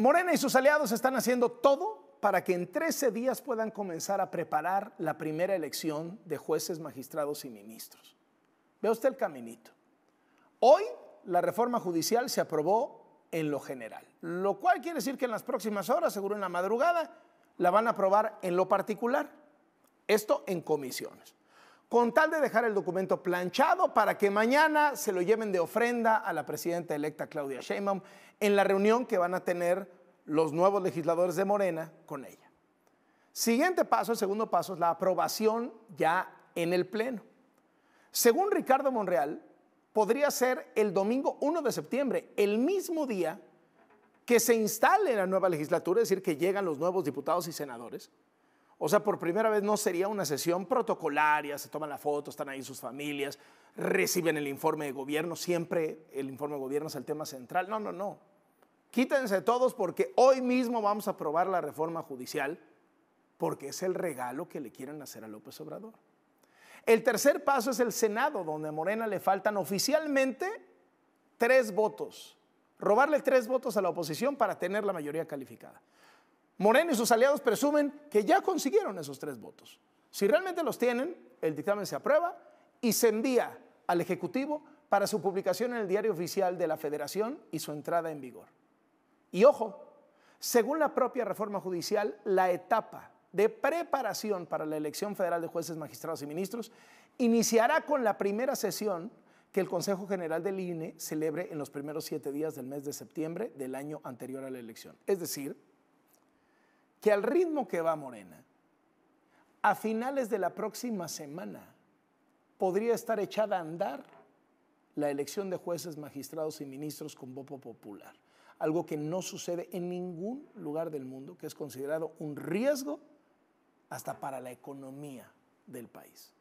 Morena y sus aliados están haciendo todo para que en 13 días puedan comenzar a preparar la primera elección de jueces, magistrados y ministros. Ve usted el caminito. Hoy la reforma judicial se aprobó en lo general, lo cual quiere decir que en las próximas horas, seguro en la madrugada, la van a aprobar en lo particular. Esto en comisiones con tal de dejar el documento planchado para que mañana se lo lleven de ofrenda a la presidenta electa Claudia Sheinbaum en la reunión que van a tener los nuevos legisladores de Morena con ella. Siguiente paso, el segundo paso es la aprobación ya en el Pleno. Según Ricardo Monreal, podría ser el domingo 1 de septiembre, el mismo día que se instale la nueva legislatura, es decir, que llegan los nuevos diputados y senadores, o sea, por primera vez no sería una sesión protocolaria, se toman la foto, están ahí sus familias, reciben el informe de gobierno, siempre el informe de gobierno es el tema central. No, no, no. Quítense todos porque hoy mismo vamos a aprobar la reforma judicial porque es el regalo que le quieren hacer a López Obrador. El tercer paso es el Senado, donde a Morena le faltan oficialmente tres votos. Robarle tres votos a la oposición para tener la mayoría calificada. Moreno y sus aliados presumen que ya consiguieron esos tres votos. Si realmente los tienen, el dictamen se aprueba y se envía al Ejecutivo para su publicación en el diario oficial de la Federación y su entrada en vigor. Y ojo, según la propia reforma judicial, la etapa de preparación para la elección federal de jueces, magistrados y ministros iniciará con la primera sesión que el Consejo General del INE celebre en los primeros siete días del mes de septiembre del año anterior a la elección. Es decir, que al ritmo que va Morena, a finales de la próxima semana podría estar echada a andar la elección de jueces, magistrados y ministros con voto popular, algo que no sucede en ningún lugar del mundo, que es considerado un riesgo hasta para la economía del país.